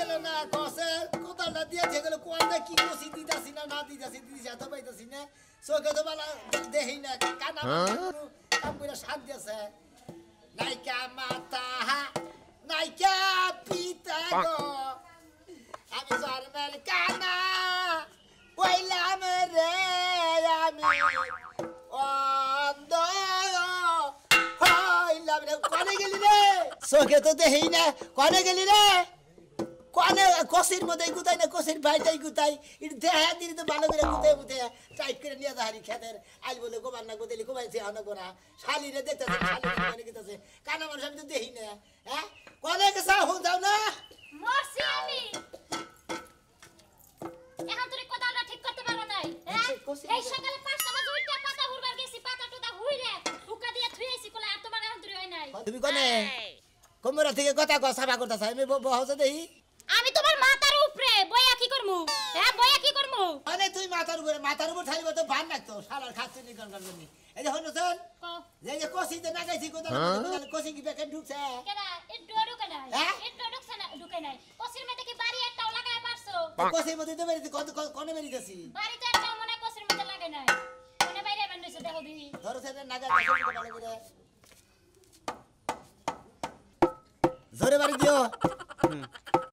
গেল না কসে কোথাটা দিয়েছে গেল কোয়াটা কি কষি দিতাছি না না দিতাছি দিদিছি এত পাইতাছি না চোখে তো বেলা দেখি না কানা হ্যাঁ? কাম করে সাত দিয়েছে নাইকা মাতা নাইকা পিতা গো আমি জন্মের কানা বইলাম রে আমি অন্ধ গেলি রে চোখে তো দেখি না কনে গেলি রে কনে কসির মধ্যে গুতাই না কষির ভাইটাই গুতাই এটা দেখা দিন তো ভালো করে গুতাই গুতে টাইট করে নিয়ে যাহারি খেতের আজ বলে গোবার না গোতেলি গোবাই সে হন গোনা শালিরে দেখতেছে শালিরে দেখতেছে কানা মানুষ আমি তো দেখি না হ্যাঁ কনে কে সা হন যাও না মরছি আমি এখন তুমি কোদালটা ঠিক করতে পারো নাই হ্যাঁ? আচ্ছা, এই সকালে পাঁচটা বাজে উঠে পাতা হুরবার গেছি পাতা টুদা হুইরে ফুকা দিয়ে থুই কোলা আর তোমার এখন তুই হয় নাই তুমি কনে কোমরা থেকে কথা কথা সাবা করতেছ আমি বহাউছে দেই আমি তোমার মাথার উপরে বইয়া কি করমু হ্যাঁ বইয়া কি করমু আরে তুই মাথার উপরে মাথার উপর থাকবে তো ভান তো শালার খাচ্ছে নি গন গন নি এই যে হন শুন যে যে কোসি তে না গাইছি কোদা হ্যাঁ? কোসি কি বেকে ঢুকছে কেডা এ ডড়ু কেডা হ্যাঁ? এ ডড়ুকছে না ঢুকে নাই কোসির মধ্যে কি বাড়ি একটাও লাগায় পারছো কোসির মধ্যে তো বেরিতে কত কোনে বেরিতেছি বাড়ি তো একটাও মনে কোসির মধ্যে লাগে নাই কোনে বাইরে বান্ধিছে দেখো দিহি ধরো সেটা নাগা ভালো করে জোরে বাড়ি দিও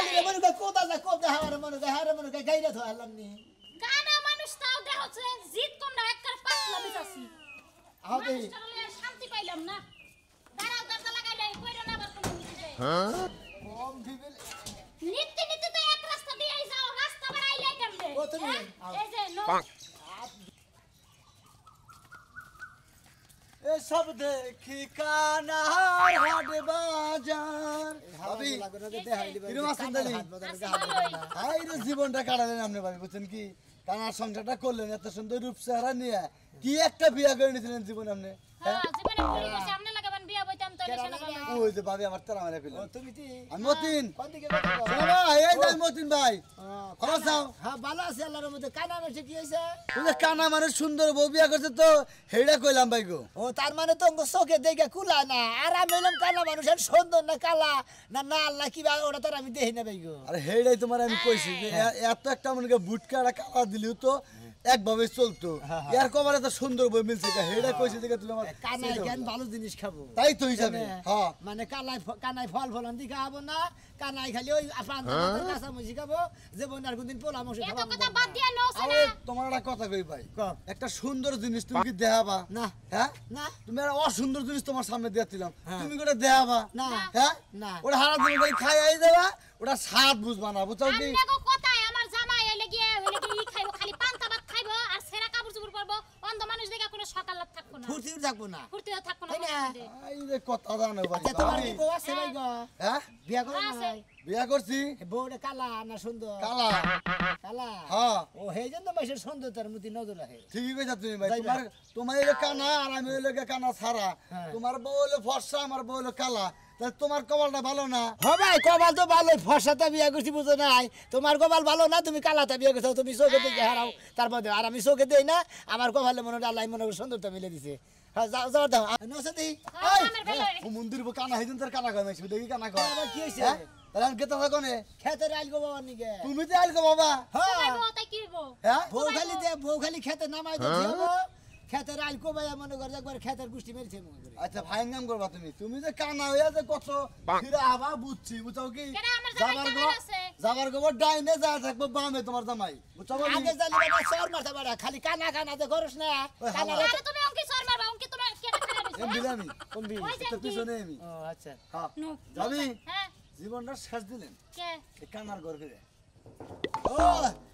খালি রে মনে কই কোদা যা কোদা হাওয়ারে মনে কই হারে মনে কই গাইরা ধো আলাম নি কানা মানুষ তাও দেহছে জিত কম না একবার পাতলা বিতাছি আও দেই শান্তি পাইলাম না দাঁড়াও দরজা লাগাইলে কইরো না আবার তুমি হ্যাঁ কম দিবেল নিতে নিতে তো এক রাস্তা দিয়ে আইছাও রাস্তা বাড়াইলে কেমনে ও তুমি হ্যাঁ? এই যে নো এসব দেখি কানার হাট বাজার আইরে জীবনটা কাটালেন আপনি ভাই বুঝছেন কি কানার সংসারটা করলেন এত সুন্দর রূপ চেহারা নিয়ে কি একটা বিয়া করে নিয়েছিলেন জীবন আপনি হ্যাঁ, ওই যে আমার তারা তুমি কি আমি মতিন ভাই হ্যাঁ, এই মতিন ভাই দাও হ্যাঁ ভালো আছে আল্লাহর কানা কি যে কানা সুন্দর বউ বিয়া করছে তো হেড়া কইলাম ভাই গো ও তার মানে তো চোখে দেখে কুলা না আর আমি এলাম কানা মানুষের সুন্দর না কালা না না আল্লাহ কি ওটা তার আমি দেখি না ভাই গো আরে হেড়াই তোমার আমি হ্যাঁ। কইছি যে এত একটা মনে বুটকা কালা দিলিও তো একভাবে চলতো হ্যাঁ, হ্যাঁ। এর কবার এত সুন্দর বই মিলছে এটা হ্যাঁ। কইছে যে তুমি আমার কানাই জ্ঞান ভালো জিনিস খাবো তাই তো হিসাবে হ্যাঁ মানে কানাই কানাই ফল ফলন দি খাবো না কানাই খালি ওই আপান কাঁচা মুজি খাবো জীবন আর কোনদিন পোলা মাংস খাবো কথা বাদ দিয়া নো আরে তোমার একটা কথা কই ভাই একটা সুন্দর জিনিস তুমি কি দেহাবা না হ্যাঁ না তুমি একটা অসুন্দর জিনিস তোমার সামনে দিয়া দিলাম তুমি কোটা দেহাবা না হ্যাঁ না ওটা হারা তুমি খাই আই যাবা ওটা স্বাদ বুঝবা না বুঝছো কি আমি আচ্ছা, তোমার কি হ্যাঁ? হ্যাঁ? না কালা হ্যাঁ। তোমার ফর্সা আমার কালা তোমার কপালটা ভালো না হবে কপাল তো ভালো ফসাতে বিয়ে করছি বুঝো নাই তোমার কপাল ভালো না তুমি কালাতে বিয়ে করছো তুমি চোখে দিয়ে হারাও তারপর আর আমি চোখে দিই না আমার কপালে মনে হয় আল্লাহ মনে করে সুন্দরটা মিলে দিছে হ্যাঁ যা যা দাও নসে দি হ্যাঁ, হ্যাঁ, ও মন্দির বো কানা হইদিন তোর কানা কয় দেখি কানা কয় হ্যাঁ, আবার কি হইছে তাহলে গেতে থাকো নে খেতে আইল গো বাবা নিকে তুমি তো আইল গো বাবা হ্যাঁ নামাই খেতের আলকো ভাই মনে করে একবার খেতের গুষ্টি মেরেছে মনে করে আচ্ছা ভাই নাম করবা তুমি তুমি যে কানা হইয়া যে কত ফিরে আবা বুঝছি বুঝাও কি যাবার গো যাবার গো ডাইনে যা থাকবো বামে তোমার জামাই বুঝাও আগে জানি না সর মারতে বাড়া খালি কানা কানা যে করছ না কানা তুমি অঙ্কি সর মারবা অঙ্কি তোমার কি ফেলে দিছি আমি বিলামি কোন তুমি তোর পিছনে আমি ও আচ্ছা হ্যাঁ যাবি হ্যাঁ জীবনটা শেষ দিলেন কে কানার ঘর করে ও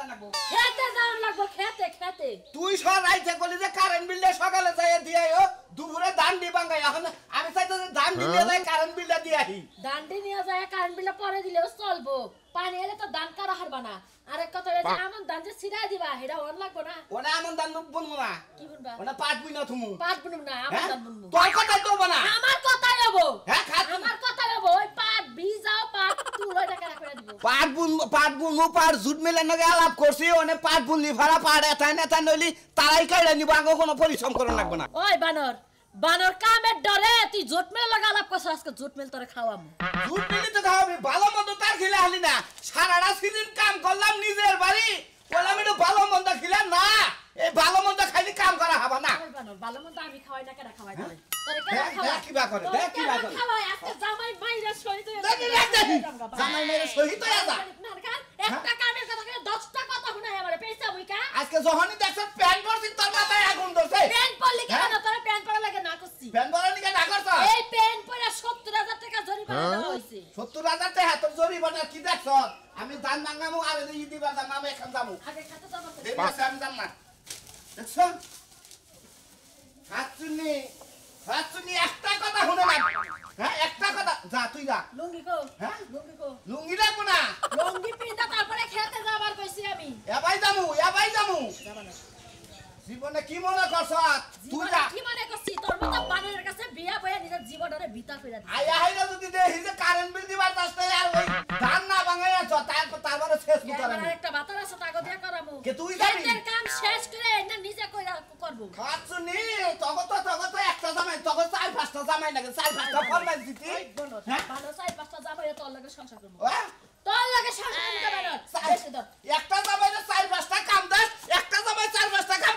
খেতে খেতে খেতে তুই সর আইছে কলি যে হ্যাঁ? দিলেও চলবো পানি এলে তো দান কারা হারবা না আরে কত আমন দান যে দিবা হেডা অন লাগবো না ওনা আমন দান বুনবো না কি বুনবা ওনা না থুমু পাট বুনবো না আমন হ্যাঁ? দান আমার কথাই পাট বুন পাট বুনু পাট জুট মিলে নাকি আলাপ করছি অনেক পাট বুনলি ভাড়া পাট এথায় বানর বানর কামের ডরে তুই জোট মেল লাগা আলাপ করছ মেল তোরে খাওয়াম জোট মেলি তো ভালো মতো তার খেলে হলি না সারাটা সিজন কাম করলাম নিজের বাড়ি কলাম এটা ভালো মন্দ খিলা না এই ভালো মন্দ খাইলে কাম করা হবে না ভালো মন্দ আমি খাওয়াই না কেডা খাওয়াই তোরে হ্যাঁ? তোরে কেডা হ্যাঁ, খাওয়াই কিবা করে দেখ কিবা করে খাওয়াই আজকে জামাই মাইরা সহিত হয়ে জামাই মাইরা সহিত হয়ে যা একটা হ্যাঁ? কামের কথা কইলে 10টা কথা শুনাই আমারে পেইছা বুইকা আজকে যখনই দেখছ প্যান পরছি তোর মাথায় আগুন ধরছে প্যান দান মাঙ্গামু আর দুইবার যাম একটা কথা শুনে হ্যাঁ একটা কথা যা তুই যা লুঙ্গি কো লুঙ্গি কো লুঙ্গি রাখবো না লুঙ্গি পিন্তা তারপরে খেতে যাবার কইছি আমি এবাই যামু এবাই যামু যাবা না জীবনে কি মনে করছ তুই কি মনে করছিস তোর মতো বানরের কাছে বিয়া বয়া নিজের জীবনটারে বিতা কইরা আই আয়া হাইরা যদি দেখি যে কারেন্ট বিল দিবার দস্তে আর ওই ধান না ভাঙাইয়া চ তারপর তারপরে শেষ করতে আমি একটা বাতার আছে তাগো দিয়া করামু কে তুই যাবি এর কাম শেষ করে না নিজে কইরা করব খাচ্ছ নি তগো তো তগো তো একটা জামাই তগো চার পাঁচটা জামাই লাগে চার পাঁচটা ফরমাই দিতি হ্যাঁ? ভালো চার পাঁচটা জামাই তো লাগে সংসার করব হ্যাঁ? তোর লাগে সংসার করতে পারো একটা জামাই চার পাঁচটা কাম দাস একটা জামাই চার পাঁচটা কাম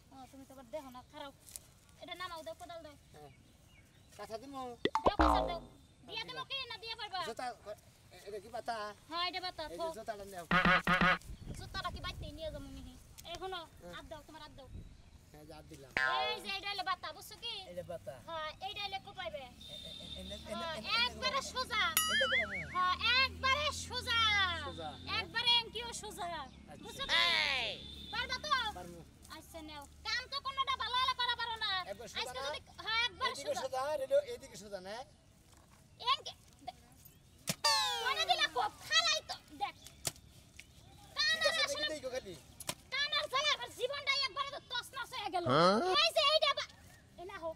দেখো না বাতা হ্যাঁ, হ্যাঁ কি বাইতে নিয়ে যাবো মিহি এখনো সোজা হ্যাঁ একবারে সোজা একবারে এমকিও সোজা আচ্ছা। বুঝছো তো পারবো চ্যানেল কাম মানে তো কোনটা গেল এনা হো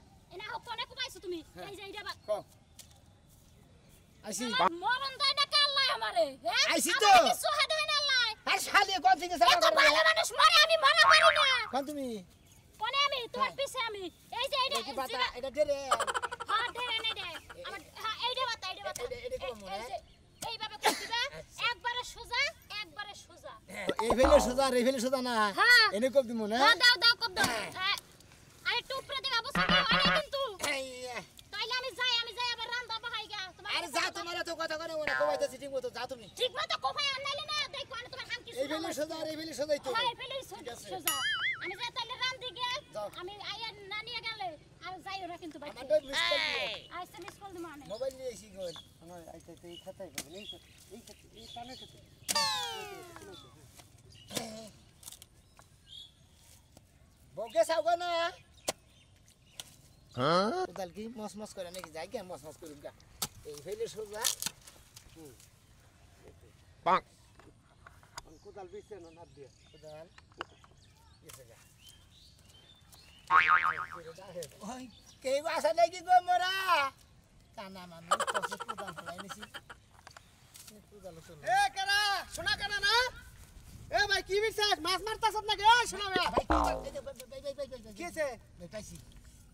কোনে কোবাইছো তুমি এই যে মরণ তো এটা কাল্লাই আমারে আইছি তো শালে কোন থেকে সেবা করবে ভালো মানুষ মরে আমি মরা পারি না কোন তুমি কোন আমি তোমার পিছে আমি এই যে এটা পাতা এটা ধরে হ্যাঁ ধরে না দে আমার হ্যাঁ এইটা পাতা এইটা পাতা এটা কম মনে হ্যাঁ? এইভাবে করতিবা আচ্ছা। একবারে সোজা একবারে সোজা হ্যাঁ, এই ফেলে সোজা রে ফেলে সোজা না হ্যাঁ। এনে কব দিমু না হ্যাঁ দাও দাও কব দাও আরে টুপরে দিবা বসে হয় না কিন্তু তাইলে আমি যাই আমি যাই আবার রান্দা বহাইগা তোমার আরে যা তোমার তো কথা কোন মনে কইতাছি ঠিক মতো যা তুমি ঠিক মতো কোপায় আনাইলে না এই ভেলি সোজা আর এই ভেলি সোজাই তো হ্যাঁ ভেলি সোজা আমি যা তাহলে রাম দিকে আমি আইয়া না নিয়ে গেলে আর যাই ওরা কিন্তু বাইরে আমার মিস কল আইসা মিস কল মানে মোবাইল নিয়ে এসে গেল আমার আইতে এই খাতায় গেল এই এই এই টানে খাতে বগে সাউগা না হ্যাঁ উদাল কি মস মস করে নাকি যাই কে মস মস করুম গা এই ভেলি সোজা পাঁচ কোদাল বিছে না নাপ দিয়ে কোদাল বিছে যা কেউ আসা নাকি গো মোরা কানা মানুষ তসে কোদাল ফেলাই নিছি কোদাল চলে এ কানা শোনা কানা না এ ভাই কি বিছাস মাছ মারতাছ না গে শোনা ভাই কি আছে ভাই পাইছি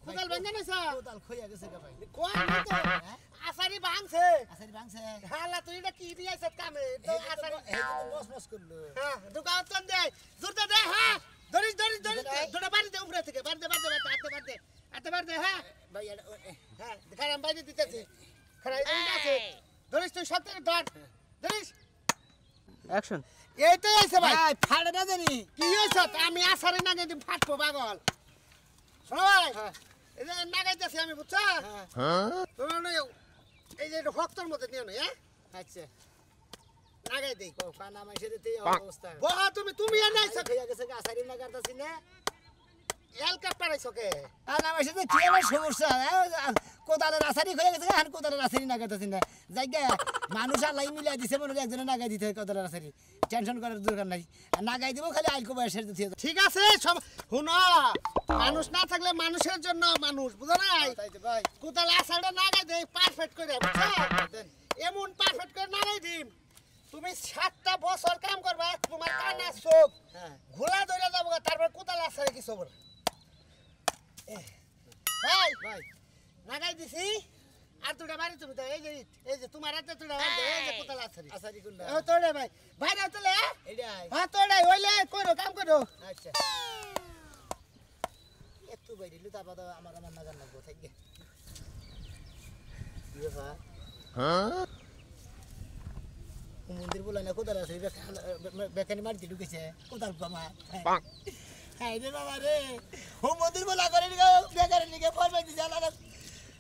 কোদাল ভেঙে নেছ কোদাল খইয়া গেছে গা ভাই কোয়া হ্যাঁ? আসারি ভাঙছে আসারি ভাঙছে হালা তুই এটা কি দিয়েছ কামে তো আসারি মস মস করলো হ্যাঁ দোকান তো দে জোর দে হ্যাঁ ধরিস ধরিস ধরিস ধরে বাড়ি দে উপরে থেকে বাড়তে দে বাড়ি দে আতে বাড়ি দে হ্যাঁ ভাই হ্যাঁ খারাপ বাইরে দিতেছে খারাপ আছে ধরিস তুই সব থেকে ধর ধরিস অ্যাকশন তো আছে ভাই ফাড়ে না জানি কি হয়েছে আমি আসারি না যদি ফাটবো পাগল শোনো ভাই হ্যাঁ। নাগাইতেছি আমি বুঝছো হ্যাঁ তোমার এই যে এটা হক্তর মধ্যে নিয়ে নয় হ্যাঁ আচ্ছা লাগাই দেই কানা মাইশের অবস্থা বহা তুমি তুমি আর নাই সব হইয়া গেছে গাছারি না কাটতাছি হ্যাঁ, আর কোদালে কোদালে মানুষ দিছে একজনে নাগাই কোদালে টেনশন নাগাই দিব খালি ঠিক আছে মানুষ না থাকলে মানুষের জন্য মানুষ বুঝো নাই হ্যাঁ, কোদালে নাগাই করে এমন করে নাগাই দিম তুমি সাতটা বছর কাম করবা তোমার কানা চোখ হ্যাঁ। ঘোলা ধরে যাবো তারপর কোদাল আসাড়ে কিছু বলে লাগাই দিছি আর তোরা বাড়ি তুমি তো এই যে এই যে তোমার হাতে তোরা বাড়ি এই যে কোতাল আছারি আছারি গুন্ডা ও তোরে ভাই ভাই না তোলে এইডাই হ্যাঁ তোরে হইলে করো কাম করো আচ্ছা একটু বাইরে লুতা বাদা আমার আমার নাগান লাগবো থাকবে ইয়েবা হ্যাঁ মন্দির বলে না কোদাল আছে বেকানি মারতে ঢুকেছে কোদাল আমার হ্যাঁ রে বাবা রে ও মন্দির বলা করে বেকারের নিকে ফরমাই দিছে আলাদা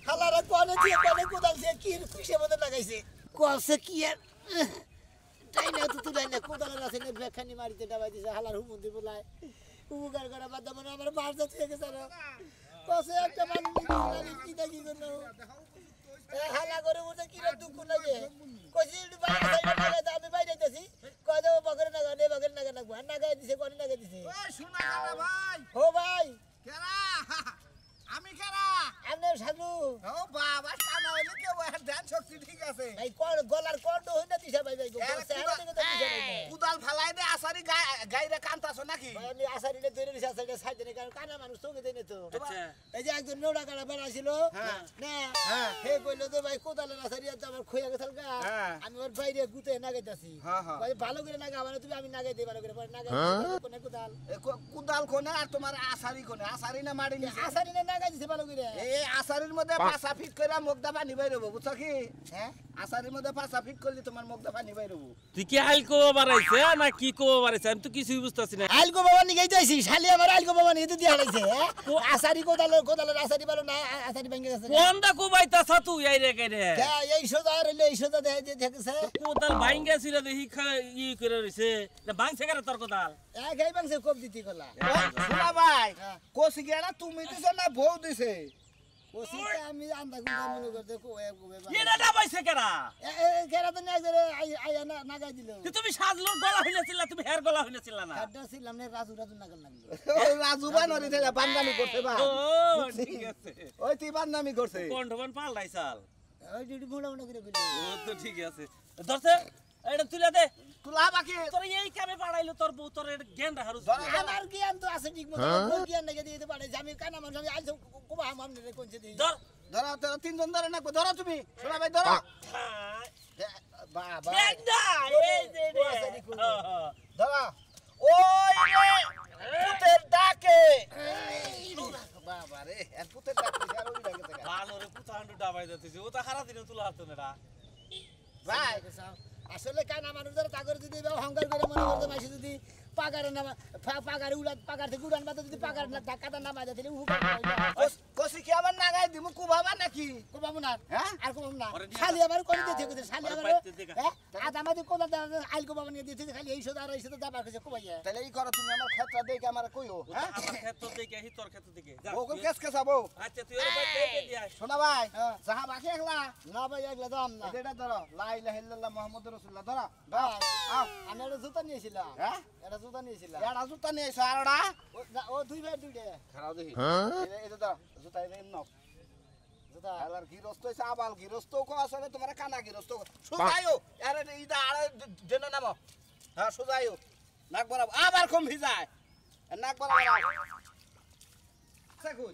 খালারা কোনে কি কোনে কোদাল দিয়ে কি পিসে মধ্যে লাগাইছে কসে কি আর তাই না তো তুই না কোদালের আছে না বেখানি মারিতে ডাবাই দিছে হালার হু মন্দির বলায় উপকার করা বাদ মনে আমার মার যাচ্ছে গেছে কসে একটা মানুষ কি দেখি জন্য হালা করে উঠে কি দুঃখ লাগে কইছি আমি বাইরে যাইতেছি কয় দেবো বকের নাগা নে বকের নাগা নাগবো দিছে কোন নাগাই দিছে ও ভাই হো আমি কারা আমি সাধু ও বাবা কানা হইলে ফালাই দে আসারি গাইরে কান্তাছ নাকি আমি আসারি নে ধরে নিছে আসারি সাইড নে কারণ কানা মানুষ চোখে তো আচ্ছা। হ্যাঁ। হ্যাঁ। ভাই কোদালের আসারি আর আমার খইয়া গেছাল গা হ্যাঁ। আমি বাইরে গুতে নাগাইতাছি ভাই ভালো করে লাগাবা তুমি নাগাই দেই ভালো করে পরে নাগাই কোনে কোদাল কোদাল কোনে আর তোমার আসারি কোনে আসারি না মারি আসারি না লাগাই মধ্যে পাঁচা ফিট করে মুগদা পানি বাইর হবো বুঝছো কি হ্যাঁ মধ্যে পাঁচা ফিট করলি তোমার মুগদা পানি বাইর হবো তুই কি হাইল কোবা না কি কোবা বাড়াইছে তো কিছুই বুঝতাছি না হাইল কোবা বানি গাই যাইছি শালি হ্যাঁ? কোদাল না আসারি ভেঙে তুই এই আর এই দেখাই দিয়ে দেখেছে কোদাল ভাঙ্গা ছিল দেখি ই করে রইছে ভাঙছে কেন তোর কোদাল এক এই ভাঙছে কলা ভাই হ্যাঁ। কোসি গেড়া তুমি দিছ না বউ কৌ দিছে তুমি সাজলো গলা তুমি হের গলা হইলেছিল না হেডটা ছিলাম রাজু রাজু নাগাল লাগলো রাজু বানরে বান্দামি করছে বা ঠিক আছে ওই তুই বান্দামি করছে ওই ডিডি মোড়া ঠিক আছে এটা তুলে দে তুলা বাকি তোর এই কামে পাড়াইলো তোর বউ তোর জ্ঞান রাখার আমার জ্ঞান তো আছে ঠিক মতো তোর হ্যাঁ? জ্ঞান রেখে দিয়ে পারে জামির কানা মানুষ আমি আজ কোবা হামাম নে কোনছে দিই ধর ধর ধর তিনজন ধরে না ধরো তুমি সোনা ভাই ধরো বাবা ডাকে ভালো রে পুতা হান্ডু ডাবাই দিতেছে ও তো হারা দিনে তুলা হাতে না ভাই আসলে কেন মানুষদের তাগর যদি অহংকার করে মনে করতে পারছি যদি পাগারে নামা পাগারে উড়া পাগার থেকে উড়ান বাদ যদি পাগার না ধাক্কাটা নামা যায় তাহলে কসি কি আবার নাগাই দিমু কুবাবা নাকি কুবাবো না হ্যাঁ আর কুবাবো না খালি আবার করে দিয়ে থেকে খালি আবার হ্যাঁ আজ আমাদের কোলা আইল কুবাবা নিয়ে দিয়ে খালি এই সদা আর এই দাবা কইছে কুবাইয়া তাহলে এই করো তুমি আমার ক্ষেত্র দেখে আমার কইও হ্যাঁ ক্ষেত্র দেখে হি তোর ক্ষেত্র দেখে ওকে কেস কেসাবো আচ্ছা তুই ওরে বাইতে দিয়ে আয় শোনা ভাই হ্যাঁ। যাহা বাকি একলা না ভাই একলা দাম না এটা ধরো লা ইলাহা ইল্লাল্লাহ মুহাম্মাদুর রাসূলুল্লাহ ধরো ভাই আমি এটা জুতা নিয়েছিলাম হ্যাঁ এটা জুতা নিয়েছিলাম এটা জুতা নিয়েছ আর ওটা ও দুই ভাই দুইটা খারাপ হ্যাঁ? হ্যাঁ, নাক বরাবর আবার কম ভিজায় নাক বরাবর দেখুন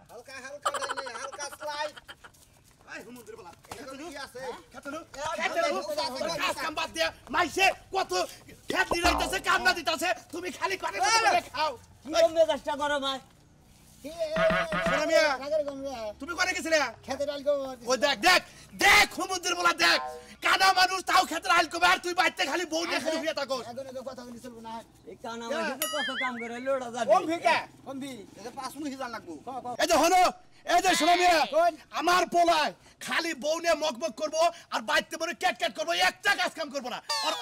আচ্ছা, হালকা হালকা হালকা স্লাইড হ্যাঁ? তুমি খালি করে খাও চেষ্টা করো মায় তুমি কোনে গেছিলে ও দেখ দেখ দেখ হুমুদ্দির বলা দেখ কানা মানুষ তাও ক্ষেত্রে হাল কবে আর তুই বাইতে খালি বউ নিয়ে খালি হইয়া থাকো কথা বলি চলবো না এই কানা মানুষ কত কাম করে লোড়া যাবে ওম ভিকা ওম ভি এটা পাঁচ মিনিট জান লাগবো এই যে হলো আমার পোলায় খালি বউ নিয়ে মকমক করবো আর বাইতে বলে ক্যাট ক্যাট করবো একটা কাজ কাম করবো না হ্যাঁ?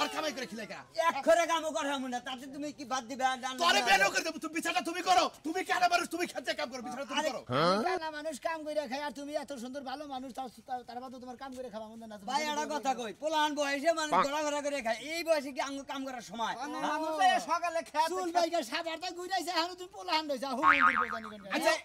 এত সুন্দর ভালো মানুষ তার বাদও তোমার কাম করে খাওয়া মুন্ডা না ভাই একটা কথা কই পোলান বয়সে মানুষ কাম করার সময় সকালে হ্যাঁ? খায় চুল তুমি পোলান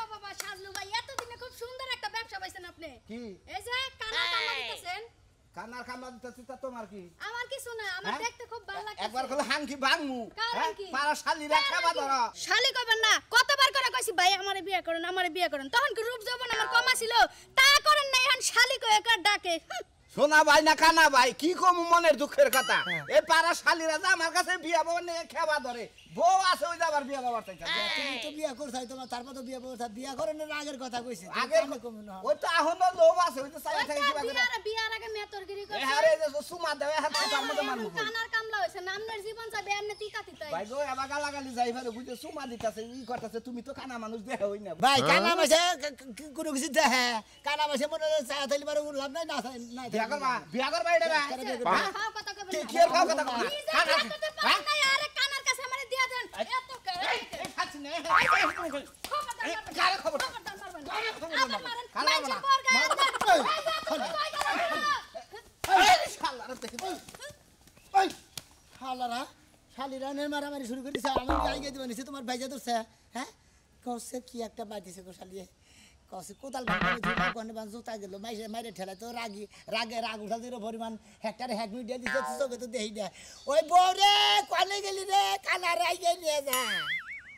বাবা ভাই হ্যাঁ? হ্যাঁ? না কতবার করে কইছি ভাই আমারে বিয়ে করেন আমারে বিয়ে করেন তখন রূপ যৌবন আমার কম তা করেন না এখন শালি ডাকে সোনা ভাই না কানা ভাই কি কম মনের দুঃখের কথা হ্যাঁ। এ পারা শালিরা যা আমার কাছে বিয়া বনে খেবা ধরে বউ আছে ওই আবার বিয়া বাবার চাইছে হ্যাঁ। তুমি তো বিয়া করছাই তো বিয়া বাবার বিয়া করেন না আগের কথা কইছে আগে ওই তো এখন লোভ আছে ওই তো চাই চাই বিয়া বিয়ার আগে সুমা দেবে হাত কাটার মতো মারমু কানার কামলা হইছে গালা গালি যাই পারে বুঝে সুমা দিতাছে ই করতাছে তুমি কানা মানুষ দেখা হই না ভাই কানা মাসে কোনো কিছু দেখে হ্যাঁ। কানা মাসে মনে চাই থাইলে লাভ নাই না বিয়া করবা বিয়া করবা আচ্ছা, আচ্ছা, হ্যাঁ, আচ্ছা। কথা মরছে কি একটা বাইতেছে কোশালিয়ে কসে কোদাল কোনে বান জুতা গেল মাইরে মাইরে ঠেলা তো রাগি রাগে রাগ উঠা দিল পরিমাণ হেক্টরে হ্যাক মিডিয়া দিতে তোকে তো দেই দেয় ওই বউ কানে গেলি রে কানা রাই নিয়ে যা